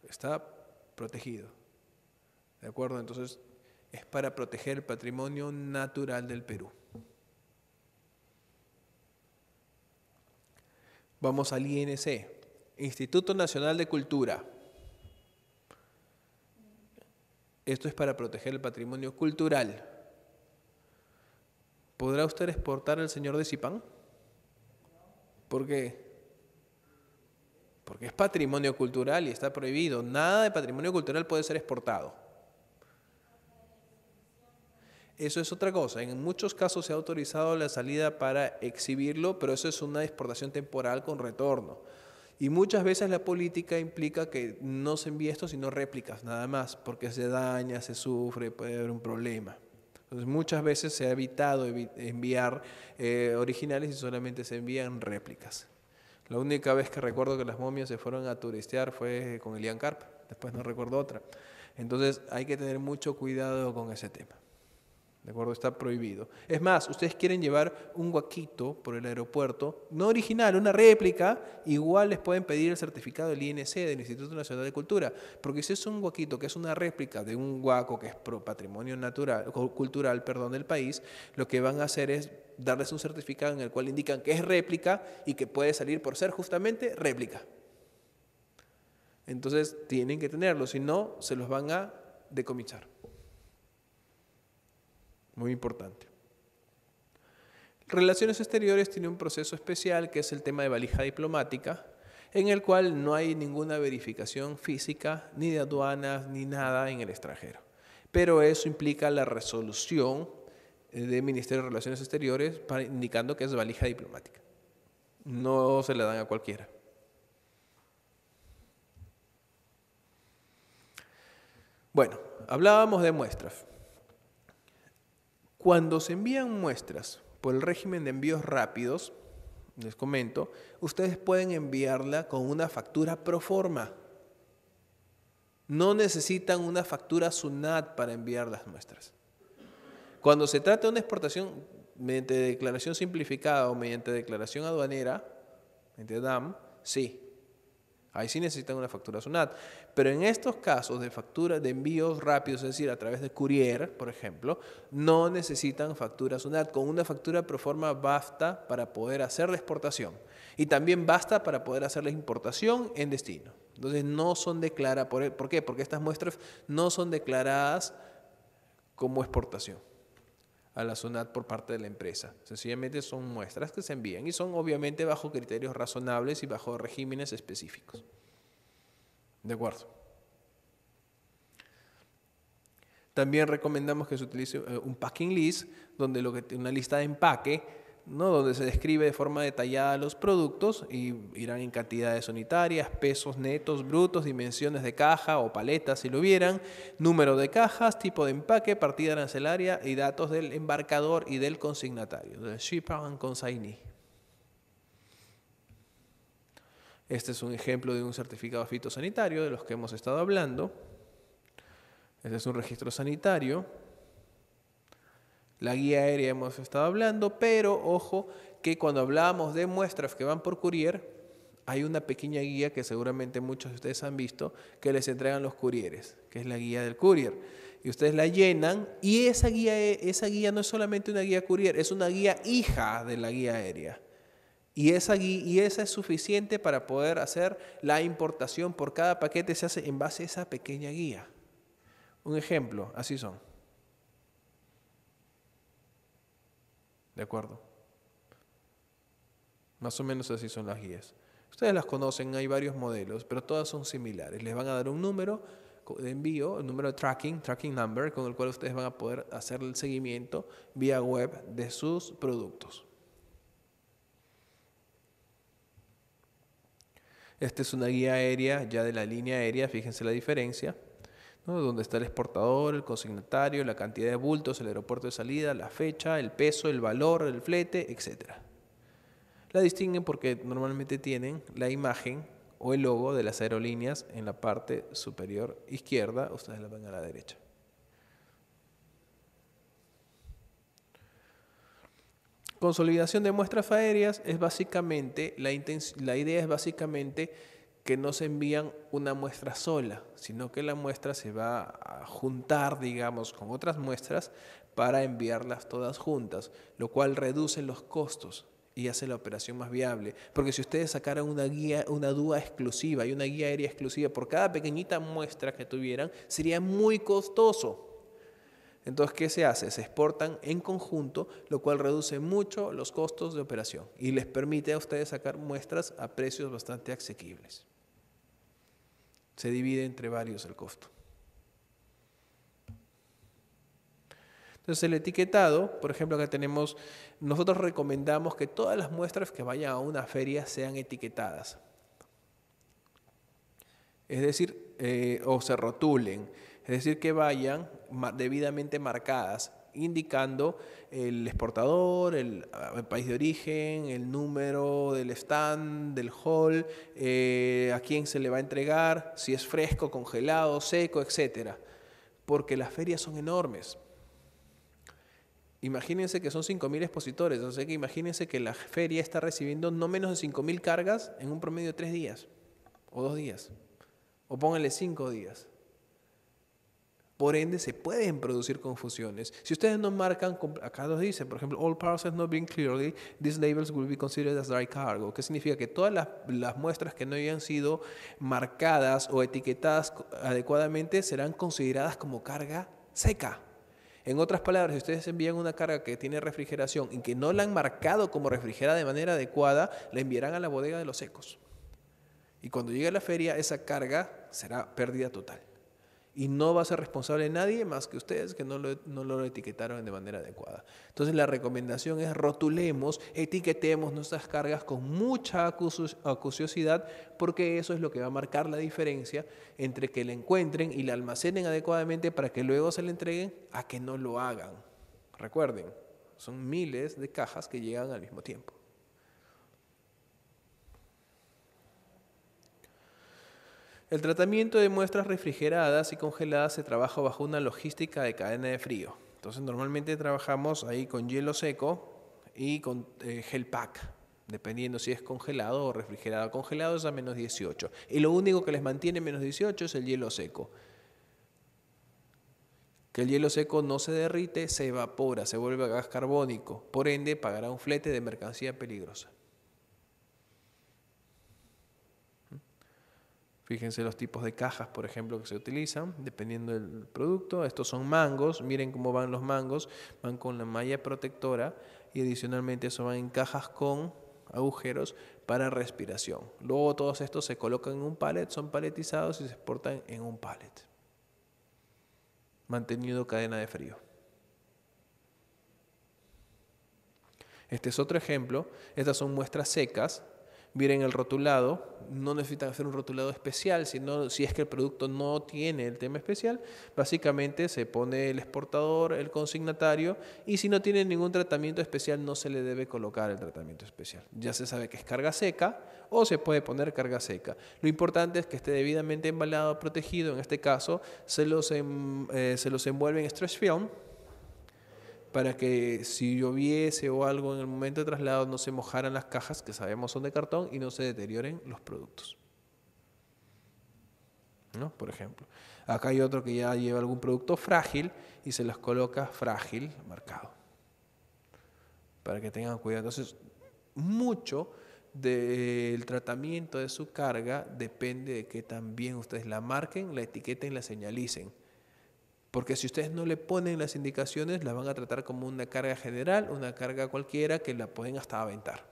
A: Está protegido. ¿De acuerdo? Entonces, es para proteger el patrimonio natural del Perú. Vamos al INC. Instituto Nacional de Cultura. Esto es para proteger el patrimonio cultural. ¿Podrá usted exportar al señor de Zipán? ¿Por qué? Porque es patrimonio cultural y está prohibido. Nada de patrimonio cultural puede ser exportado. Eso es otra cosa. En muchos casos se ha autorizado la salida para exhibirlo, pero eso es una exportación temporal con retorno. Y muchas veces la política implica que no se envíe esto, sino réplicas nada más, porque se daña, se sufre, puede haber un problema. Entonces muchas veces se ha evitado enviar eh, originales y solamente se envían réplicas. La única vez que recuerdo que las momias se fueron a turistear fue con Elian Carp, después no recuerdo otra. Entonces hay que tener mucho cuidado con ese tema. ¿De acuerdo? Está prohibido. Es más, ustedes quieren llevar un guaquito por el aeropuerto, no original, una réplica, igual les pueden pedir el certificado del INC, del Instituto Nacional de Cultura, porque si es un guaquito que es una réplica de un guaco que es patrimonio natural, cultural perdón, del país, lo que van a hacer es darles un certificado en el cual indican que es réplica y que puede salir por ser justamente réplica. Entonces tienen que tenerlo, si no, se los van a decomisar muy importante. Relaciones Exteriores tiene un proceso especial que es el tema de valija diplomática, en el cual no hay ninguna verificación física, ni de aduanas, ni nada en el extranjero. Pero eso implica la resolución del Ministerio de Relaciones Exteriores indicando que es valija diplomática. No se la dan a cualquiera. Bueno, hablábamos de muestras. Cuando se envían muestras por el régimen de envíos rápidos, les comento, ustedes pueden enviarla con una factura pro forma. No necesitan una factura SUNAT para enviar las muestras. Cuando se trata de una exportación mediante declaración simplificada o mediante declaración aduanera, mediante DAM, sí, Ahí sí necesitan una factura SUNAT. Pero en estos casos de factura de envíos rápidos, es decir, a través de courier, por ejemplo, no necesitan factura SUNAT. Con una factura pro forma basta para poder hacer la exportación. Y también basta para poder hacer la importación en destino. Entonces no son declaradas, e, ¿por qué? Porque estas muestras no son declaradas como exportación a la SUNAT por parte de la empresa. Sencillamente son muestras que se envían y son obviamente bajo criterios razonables y bajo regímenes específicos. ¿De acuerdo? También recomendamos que se utilice eh, un packing list, donde lo que, una lista de empaque donde se describe de forma detallada los productos y irán en cantidades unitarias, pesos netos, brutos, dimensiones de caja o paletas si lo hubieran, número de cajas, tipo de empaque, partida arancelaria y datos del embarcador y del consignatario, del shipper and Este es un ejemplo de un certificado fitosanitario de los que hemos estado hablando. Este es un registro sanitario la guía aérea hemos estado hablando, pero ojo que cuando hablábamos de muestras que van por courier, hay una pequeña guía que seguramente muchos de ustedes han visto que les entregan los courieres, que es la guía del courier. Y ustedes la llenan y esa guía, esa guía no es solamente una guía courier, es una guía hija de la guía aérea. Y esa, y esa es suficiente para poder hacer la importación por cada paquete, se hace en base a esa pequeña guía. Un ejemplo, así son. ¿De acuerdo? Más o menos así son las guías. Ustedes las conocen, hay varios modelos, pero todas son similares. Les van a dar un número de envío, el número de tracking, tracking number, con el cual ustedes van a poder hacer el seguimiento vía web de sus productos. Esta es una guía aérea ya de la línea aérea, fíjense la diferencia donde está el exportador, el consignatario, la cantidad de bultos, el aeropuerto de salida, la fecha, el peso, el valor, el flete, etc. La distinguen porque normalmente tienen la imagen o el logo de las aerolíneas en la parte superior izquierda, ustedes la ven a la derecha. Consolidación de muestras aéreas es básicamente, la idea es básicamente que no se envían una muestra sola, sino que la muestra se va a juntar, digamos, con otras muestras para enviarlas todas juntas, lo cual reduce los costos y hace la operación más viable. Porque si ustedes sacaran una guía, una DUA exclusiva y una guía aérea exclusiva por cada pequeñita muestra que tuvieran, sería muy costoso. Entonces, ¿qué se hace? Se exportan en conjunto, lo cual reduce mucho los costos de operación y les permite a ustedes sacar muestras a precios bastante asequibles se divide entre varios el costo. Entonces el etiquetado, por ejemplo, acá tenemos, nosotros recomendamos que todas las muestras que vayan a una feria sean etiquetadas. Es decir, eh, o se rotulen, es decir, que vayan debidamente marcadas indicando el exportador, el, país de origen, el número del stand, del hall, eh, a quién se le va a entregar, si es fresco, congelado, seco, etc. Porque las ferias son enormes. Imagínense que son 5.000 expositores, o sea que imagínense que la feria está recibiendo no menos de 5.000 cargas en un promedio de 3 días o 2 días, o pónganle cinco días. Por ende, se pueden producir confusiones. Si ustedes no marcan, acá nos dice, por ejemplo, all parcels not being clearly, these labels will be considered as dry cargo, que significa que todas las, las muestras que no hayan sido marcadas o etiquetadas adecuadamente serán consideradas como carga seca. En otras palabras, si ustedes envían una carga que tiene refrigeración y que no la han marcado como refrigerada de manera adecuada, la enviarán a la bodega de los secos. Y cuando llegue a la feria, esa carga será pérdida total. Y no va a ser responsable nadie más que ustedes que no lo, no lo etiquetaron de manera adecuada. Entonces la recomendación es rotulemos, etiquetemos nuestras cargas con mucha acuciosidad porque eso es lo que va a marcar la diferencia entre que la encuentren y la almacenen adecuadamente para que luego se le entreguen a que no lo hagan. Recuerden, son miles de cajas que llegan al mismo tiempo. El tratamiento de muestras refrigeradas y congeladas se trabaja bajo una logística de cadena de frío. Entonces normalmente trabajamos ahí con hielo seco y con eh, gel pack, dependiendo si es congelado o refrigerado. Congelado es a menos 18. Y lo único que les mantiene menos 18 es el hielo seco. Que el hielo seco no se derrite, se evapora, se vuelve a gas carbónico. Por ende, pagará un flete de mercancía peligrosa. Fíjense los tipos de cajas, por ejemplo, que se utilizan, dependiendo del producto. Estos son mangos, miren cómo van los mangos, van con la malla protectora y adicionalmente eso van en cajas con agujeros para respiración. Luego todos estos se colocan en un palet, son paletizados y se exportan en un palet. Mantenido cadena de frío. Este es otro ejemplo. Estas son muestras secas Miren el rotulado, no necesitan hacer un rotulado especial, sino si es que el producto no tiene el tema especial, básicamente se pone el exportador, el consignatario, y si no tiene ningún tratamiento especial no se le debe colocar el tratamiento especial. Ya se sabe que es carga seca o se puede poner carga seca. Lo importante es que esté debidamente embalado, protegido, en este caso se los, em, eh, se los envuelve en stretch film para que si lloviese o algo en el momento de traslado no se mojaran las cajas que sabemos son de cartón y no se deterioren los productos. ¿No? Por ejemplo. Acá hay otro que ya lleva algún producto frágil y se las coloca frágil marcado. Para que tengan cuidado. Entonces, mucho del tratamiento de su carga depende de que también ustedes la marquen, la etiqueten, la señalicen. Porque si ustedes no le ponen las indicaciones, las van a tratar como una carga general, una carga cualquiera que la pueden hasta aventar.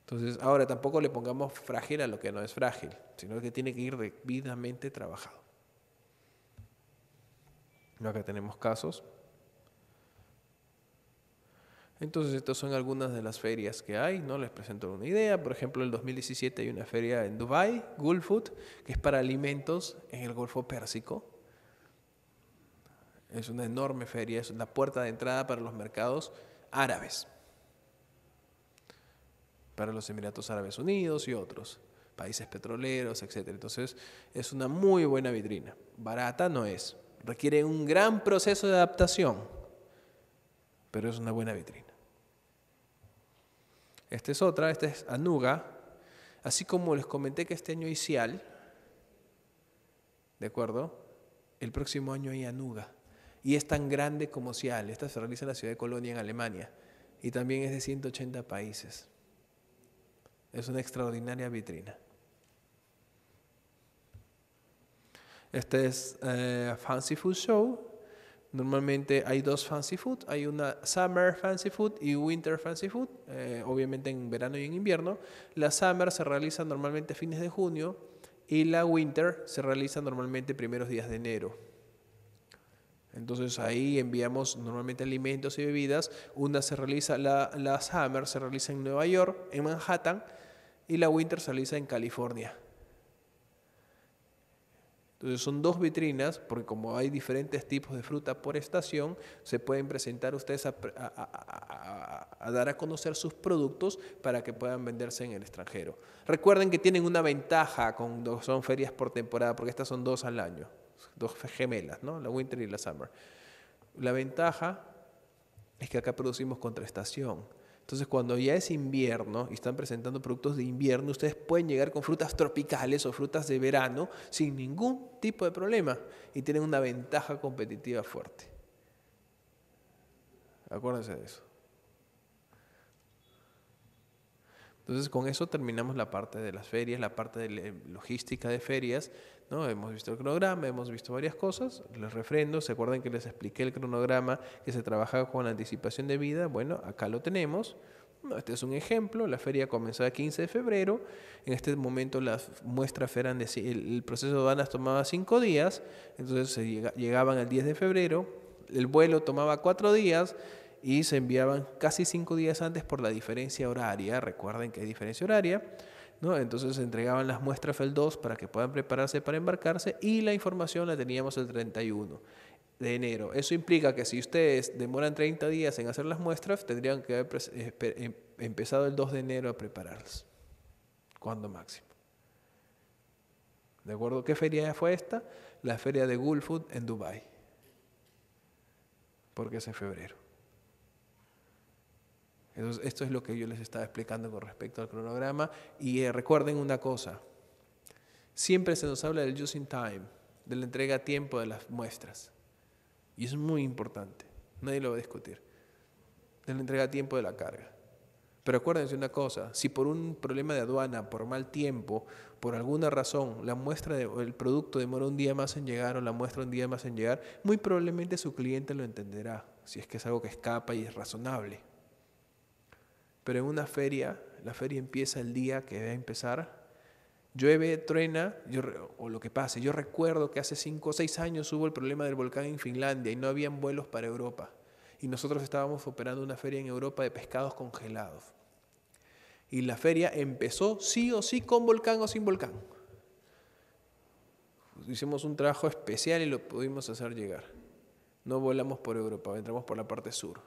A: Entonces, ahora tampoco le pongamos frágil a lo que no es frágil, sino que tiene que ir debidamente trabajado. Acá tenemos casos. Entonces, estas son algunas de las ferias que hay, ¿no? Les presento una idea. Por ejemplo, en el 2017 hay una feria en Dubai, Food, que es para alimentos en el Golfo Pérsico es una enorme feria, es la puerta de entrada para los mercados árabes, para los Emiratos Árabes Unidos y otros, países petroleros, etc. Entonces es una muy buena vitrina. Barata no es, requiere un gran proceso de adaptación, pero es una buena vitrina. Esta es otra, esta es Anuga. Así como les comenté que este año hay Cial, ¿de acuerdo? El próximo año hay Anuga y es tan grande como Seattle. Esta se realiza en la ciudad de Colonia, en Alemania, y también es de 180 países. Es una extraordinaria vitrina. Este es eh, Fancy Food Show. Normalmente hay dos Fancy Food. Hay una Summer Fancy Food y Winter Fancy Food, eh, obviamente en verano y en invierno. La Summer se realiza normalmente fines de junio y la Winter se realiza normalmente primeros días de enero. Entonces ahí enviamos normalmente alimentos y bebidas. Una se realiza, la, Summer se realiza en Nueva York, en Manhattan, y la Winter se realiza en California. Entonces son dos vitrinas, porque como hay diferentes tipos de fruta por estación, se pueden presentar ustedes a, a, dar a conocer sus productos para que puedan venderse en el extranjero. Recuerden que tienen una ventaja cuando son ferias por temporada, porque estas son dos al año dos gemelas, ¿no? la winter y la summer. La ventaja es que acá producimos contraestación. Entonces, cuando ya es invierno y están presentando productos de invierno, ustedes pueden llegar con frutas tropicales o frutas de verano sin ningún tipo de problema y tienen una ventaja competitiva fuerte. Acuérdense de eso. Entonces, con eso terminamos la parte de las ferias, la parte de logística de ferias. Hemos visto el cronograma, hemos visto varias cosas, los refrendo, ¿se acuerdan que les expliqué el cronograma que se trabajaba con la anticipación de vida? Bueno, acá lo tenemos. Este es un ejemplo, la feria comenzó el 15 de febrero, en este momento las muestras eran el, proceso de aduanas tomaba cinco días, entonces llegaban al 10 de febrero, el vuelo tomaba cuatro días y se enviaban casi cinco días antes por la diferencia horaria, recuerden que hay diferencia horaria, entonces se entregaban las muestras el 2 para que puedan prepararse para embarcarse y la información la teníamos el 31 de enero. Eso implica que si ustedes demoran 30 días en hacer las muestras, tendrían que haber eh, em, empezado el 2 de enero a prepararlas, cuando máximo. ¿De acuerdo? ¿Qué feria fue esta? La feria de Gulfood en Dubai porque es en febrero esto es lo que yo les estaba explicando con respecto al cronograma. Y eh, recuerden una cosa, siempre se nos habla del just in time, de la entrega a tiempo de las muestras. Y es muy importante, nadie lo va a discutir, de la entrega a tiempo de la carga. Pero acuérdense una cosa, si por un problema de aduana, por mal tiempo, por alguna razón, la muestra el producto demora un día más en llegar o la muestra un día más en llegar, muy probablemente su cliente lo entenderá, si es que es algo que escapa y es razonable. Pero en una feria, la feria empieza el día que debe empezar. Llueve, truena, o lo que pase. Yo recuerdo que hace cinco o seis años hubo el problema del volcán en Finlandia y no habían vuelos para Europa. Y nosotros estábamos operando una feria en Europa de pescados congelados. Y la feria empezó sí o sí con volcán o sin volcán. Hicimos un trabajo especial y lo pudimos hacer llegar. No volamos por Europa, entramos por la parte sur.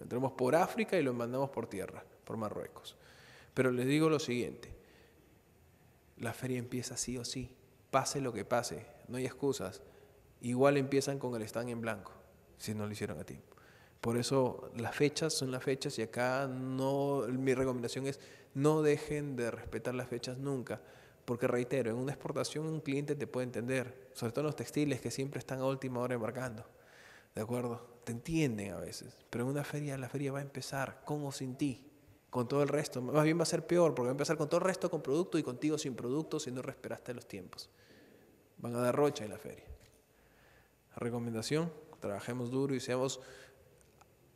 A: Entremos por África y lo mandamos por tierra, por Marruecos. Pero les digo lo siguiente, la feria empieza sí o sí, pase lo que pase, no hay excusas. Igual empiezan con el stand en blanco, si no lo hicieron a tiempo. Por eso las fechas son las fechas y acá no, mi recomendación es no dejen de respetar las fechas nunca. Porque reitero, en una exportación un cliente te puede entender, sobre todo en los textiles que siempre están a última hora embarcando. ¿De acuerdo? te entienden a veces, pero en una feria la feria va a empezar con o sin ti, con todo el resto, más bien va a ser peor, porque va a empezar con todo el resto con producto y contigo sin producto si no respetaste los tiempos. Van a dar rocha en la feria. Recomendación, trabajemos duro y seamos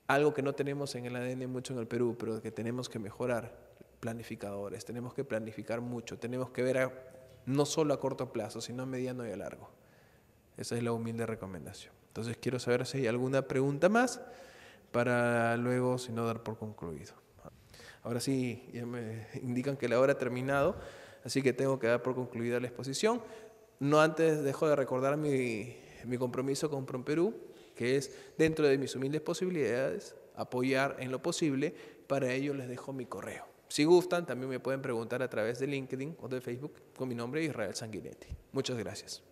A: algo que no tenemos en el ADN mucho en el Perú, pero que tenemos que mejorar, planificadores, tenemos que planificar mucho, tenemos que ver no solo a corto plazo, sino a mediano y a largo. Esa es la humilde recomendación. Entonces quiero saber si hay alguna pregunta más para luego, si no, dar por concluido. Ahora sí, ya me indican que la hora ha terminado, así que tengo que dar por concluida la exposición. No antes dejo de recordar mi, mi compromiso con PromPerú, que es, dentro de mis humildes posibilidades, apoyar en lo posible. Para ello les dejo mi correo. Si gustan, también me pueden preguntar a través de LinkedIn o de Facebook con mi nombre Israel Sanguinetti. Muchas gracias.